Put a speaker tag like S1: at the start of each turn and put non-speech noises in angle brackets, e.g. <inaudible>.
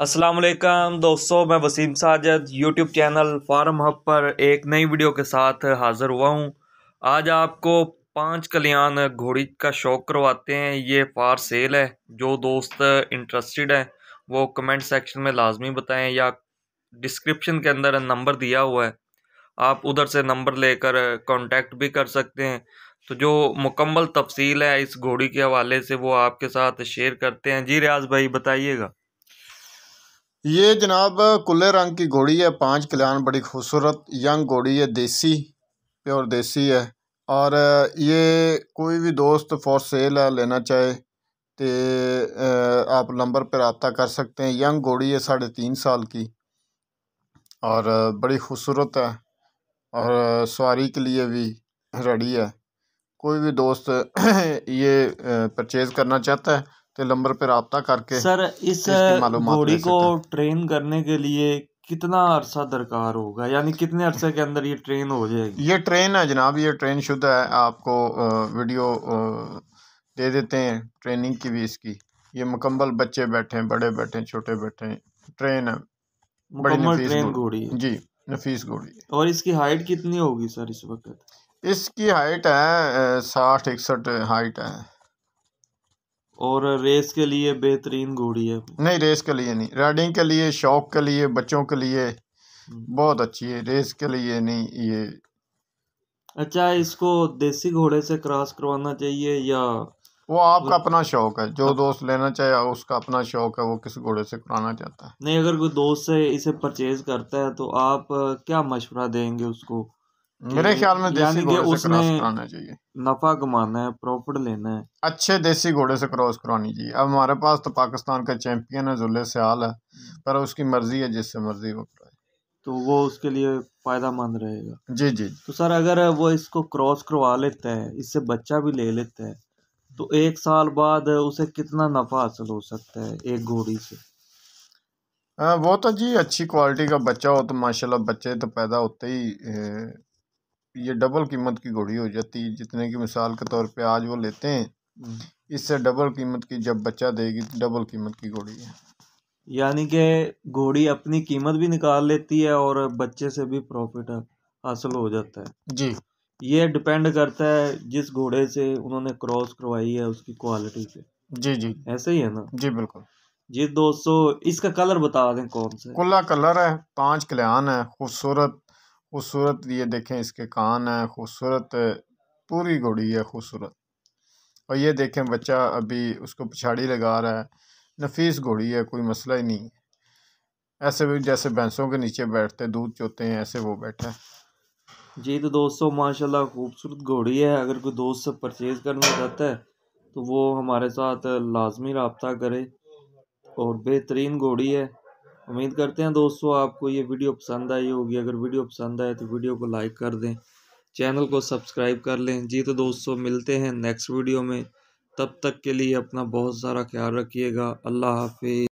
S1: असलम दोस्तों मैं Wasim Sajid YouTube channel farm hub पर एक नई वीडियो के साथ हाज़िर हुआ हूँ आज आपको पाँच कल्याण घोड़ी का शौक करवाते हैं ये फार सेल है जो दोस्त इंटरेस्टेड हैं वो कमेंट सेक्शन में लाजमी बताएं या डिस्क्रिप्शन के अंदर नंबर दिया हुआ है आप उधर से नंबर लेकर कांटेक्ट भी कर सकते हैं तो जो मुकम्मल तफसील है इस घोड़ी के हवाले से वो आपके साथ शेयर करते हैं जी रियाज भाई बताइएगा
S2: ये जनाब कुल्ले रंग की घोड़ी है पाँच कल्याण बड़ी खूबसूरत यंग घोड़ी है देसी प्योर देसी है और ये कोई भी दोस्त फॉर सेल है लेना चाहे तो आप नंबर पर रबता कर सकते हैं यंग घोड़ी है साढ़े तीन साल की और बड़ी खूबसूरत है और सवारी के लिए भी रेडी है कोई भी दोस्त <clears throat> ये परचेज़ करना चाहता है के नंबर पर रबता करके सर इस घोड़ी को
S1: ट्रेन करने के लिए कितना अरसा दरकार होगा यानी कितने अरसे के अंदर ये ट्रेन हो जाएगी
S2: ये ट्रेन है जनाब ये ट्रेन शुद्ध है आपको वीडियो दे देते हैं ट्रेनिंग की भी इसकी ये मुकम्मल बच्चे बैठे हैं बड़े बैठे हैं छोटे बैठे हैं ट्रेन है बड़ी ट्रेन घोड़ी जी नफीस घोड़ी
S1: और इसकी हाइट कितनी होगी सर इस वक्त
S2: इसकी हाइट है साठ इकसठ हाइट
S1: है और रेस के लिए बेहतरीन घोड़ी है
S2: नहीं रेस के लिए नहीं राइडिंग के लिए शौक के लिए बच्चों के लिए हम्म। बहुत अच्छी है रेस के लिए
S1: नहीं ये अच्छा इसको देसी घोड़े से क्रॉस करवाना चाहिए या
S2: वो आपका मतलब अपना शौक है जो दोस्त लेना चाहे उसका अपना शौक है वो किस घोड़े से
S1: कराना चाहता है नहीं अगर कोई दोस्त से इसे परचेज करता है तो आप क्या मशवरा देंगे उसको मेरे ख्याल में देसी घोड़े से क्रॉस कराना चाहिए नफा कमाना है प्रॉफिट लेना है
S2: अच्छे देसी घोड़े से क्रॉस करानी चाहिए अब हमारे पास तो पाकिस्तान का चैंपियन है जुल्ले सयाल है पर उसकी मर्जी है जिससे मर्जी वो कराए
S1: तो वो उसके लिए फायदा मंद रहेगा जी जी तो सर अगर वो इसको क्रॉस करवा लेते हैं इससे बच्चा भी ले लेते हैं तो एक साल बाद उसे कितना नफ़ा हासिल हो सकता है एक घोड़ी से
S2: आ, हाँ, वो तो जी अच्छी क्वालिटी का बच्चा हो तो माशाल्लाह बच्चे तो पैदा होते ही ये डबल कीमत की घोड़ी हो जाती है जितने की मिसाल के तौर पे आज वो लेते हैं हम्म। इससे डबल कीमत की जब बच्चा देगी तो डबल कीमत की घोड़ी है
S1: यानी कि घोड़ी अपनी कीमत भी निकाल लेती है और बच्चे से भी प्रॉफिट हासिल हो जाता है जी ये डिपेंड करता है जिस घोड़े से उन्होंने क्रॉस करवाई है उसकी क्वालिटी से जी जी ऐसे ही है ना जी बिल्कुल जी दोस्तों इसका कलर बता दें कौन सा कुल्ला
S2: कलर है पांच कल्याण है खूबसूरत खूबसूरत ये देखें इसके कान हैं खूबसूरत पूरी घोड़ी है खूबसूरत और ये देखें बच्चा अभी उसको पिछाड़ी लगा रहा है नफीस घोड़ी है कोई मसला ही नहीं है ऐसे भी जैसे भैंसों के नीचे बैठते दूध चोते हैं ऐसे वो बैठा है
S1: जी तो दोस्तों माशाल्लाह खूबसूरत घोड़ी है अगर कोई दोस्त से परचेज़ करना चाहता है तो वो हमारे साथ लाजमी रबता करे और बेहतरीन घोड़ी है उम्मीद करते हैं दोस्तों आपको ये वीडियो पसंद आई होगी अगर वीडियो पसंद आए तो वीडियो को लाइक कर दें चैनल को सब्सक्राइब कर लें जी तो दोस्तों मिलते हैं नेक्स्ट वीडियो में तब तक के लिए अपना बहुत सारा ख्याल रखिएगा अल्लाह हाफि